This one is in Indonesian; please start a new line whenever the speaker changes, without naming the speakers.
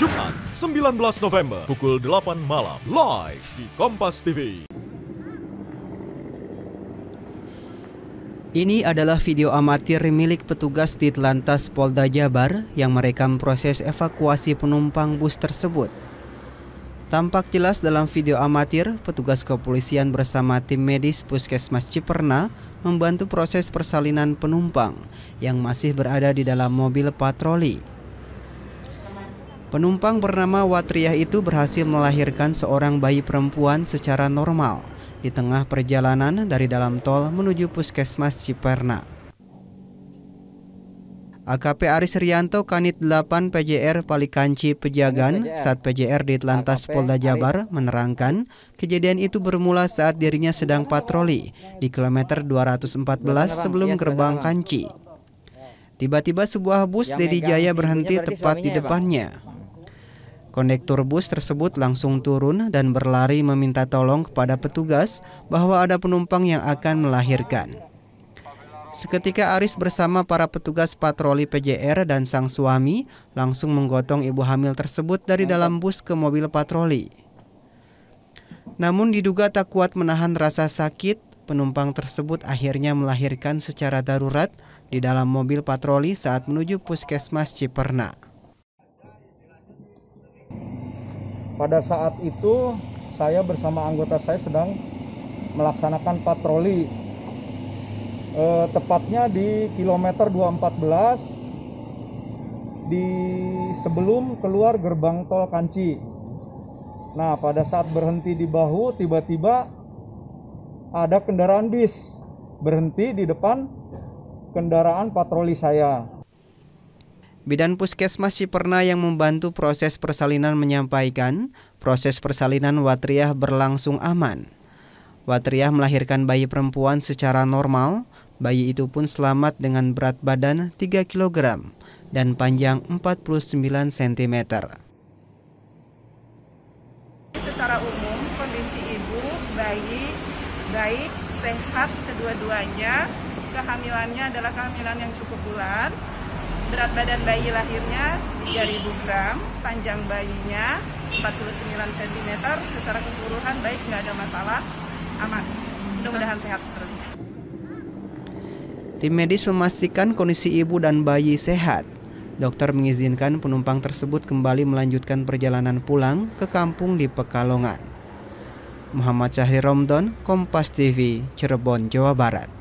Jumat 19 November pukul 8 malam live di Kompas TV.
Ini adalah video amatir milik petugas di Telantas Polda Jabar yang merekam proses evakuasi penumpang bus tersebut. Tampak jelas dalam video amatir, petugas kepolisian bersama tim medis Puskesmas Ciperna membantu proses persalinan penumpang yang masih berada di dalam mobil patroli. Penumpang bernama Watriah itu berhasil melahirkan seorang bayi perempuan secara normal di tengah perjalanan dari dalam tol menuju puskesmas Ciperna. AKP Aris Rianto Kanit 8 PJR Palikanci Pejagan saat PJR di Telantas Polda Jabar menerangkan kejadian itu bermula saat dirinya sedang patroli di kilometer 214 iya, sebelum gerbang Kanci. Tiba-tiba sebuah bus Dedi Jaya berhenti tepat di ya, depannya. Kondektur bus tersebut langsung turun dan berlari meminta tolong kepada petugas bahwa ada penumpang yang akan melahirkan. Seketika Aris bersama para petugas patroli PJR dan sang suami langsung menggotong ibu hamil tersebut dari dalam bus ke mobil patroli. Namun diduga tak kuat menahan rasa sakit, penumpang tersebut akhirnya melahirkan secara darurat di dalam mobil patroli saat menuju puskesmas Ciperna.
Pada saat itu saya bersama anggota saya sedang melaksanakan patroli e, tepatnya di kilometer 214 di sebelum keluar gerbang tol Kanci. Nah, pada saat berhenti di bahu tiba-tiba ada kendaraan bis berhenti di depan kendaraan patroli saya.
Bidan Puskesmas Ciperna yang membantu proses persalinan menyampaikan, proses persalinan Watriah berlangsung aman. Watriah melahirkan bayi perempuan secara normal, bayi itu pun selamat dengan berat badan 3 kg dan panjang 49 cm. Secara umum kondisi ibu, bayi baik, sehat kedua-duanya. Kehamilannya adalah kehamilan yang cukup bulan berat badan bayi lahirnya 3000 gram, panjang bayinya 49 cm, secara keseluruhan baik nggak ada masalah, aman. Mudah-mudahan sehat seterusnya. Tim medis memastikan kondisi ibu dan bayi sehat. Dokter mengizinkan penumpang tersebut kembali melanjutkan perjalanan pulang ke kampung di Pekalongan. Muhammad Syahri Romdon, Kompas TV, Cirebon, Jawa Barat.